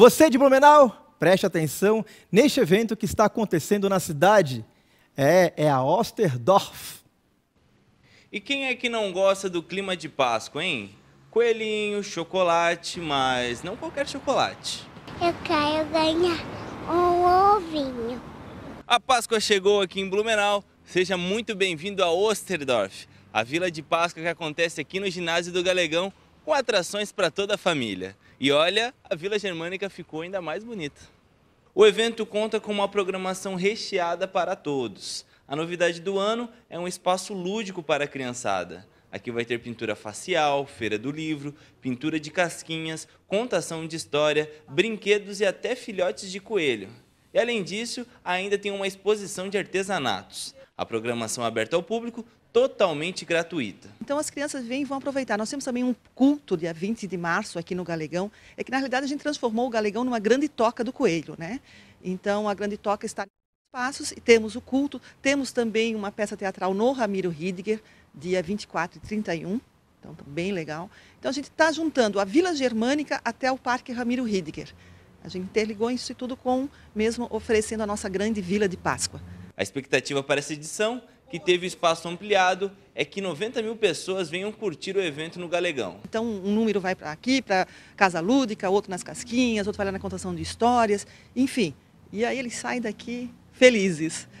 Você de Blumenau, preste atenção neste evento que está acontecendo na cidade. É, é a Osterdorf. E quem é que não gosta do clima de Páscoa, hein? Coelhinho, chocolate, mas não qualquer chocolate. Eu quero ganhar um ovinho. A Páscoa chegou aqui em Blumenau. Seja muito bem-vindo a Osterdorf, a vila de Páscoa que acontece aqui no ginásio do Galegão, com atrações para toda a família. E olha, a Vila Germânica ficou ainda mais bonita. O evento conta com uma programação recheada para todos. A novidade do ano é um espaço lúdico para a criançada. Aqui vai ter pintura facial, feira do livro, pintura de casquinhas, contação de história, brinquedos e até filhotes de coelho. E além disso, ainda tem uma exposição de artesanatos a programação aberta ao público, totalmente gratuita. Então as crianças vêm e vão aproveitar. Nós temos também um culto dia 20 de março aqui no Galegão. É que na realidade a gente transformou o Galegão numa grande toca do coelho, né? Então a grande toca está espaços e temos o culto, temos também uma peça teatral no Ramiro Ridger, dia 24 e 31. Então, tá bem legal. Então, a gente está juntando a Vila Germânica até o Parque Ramiro Ridger. A gente interligou isso tudo com, mesmo oferecendo a nossa grande Vila de Páscoa. A expectativa para essa edição, que teve espaço ampliado, é que 90 mil pessoas venham curtir o evento no Galegão. Então, um número vai para aqui, para Casa Lúdica, outro nas Casquinhas, outro vai lá na contação de histórias, enfim. E aí eles saem daqui felizes.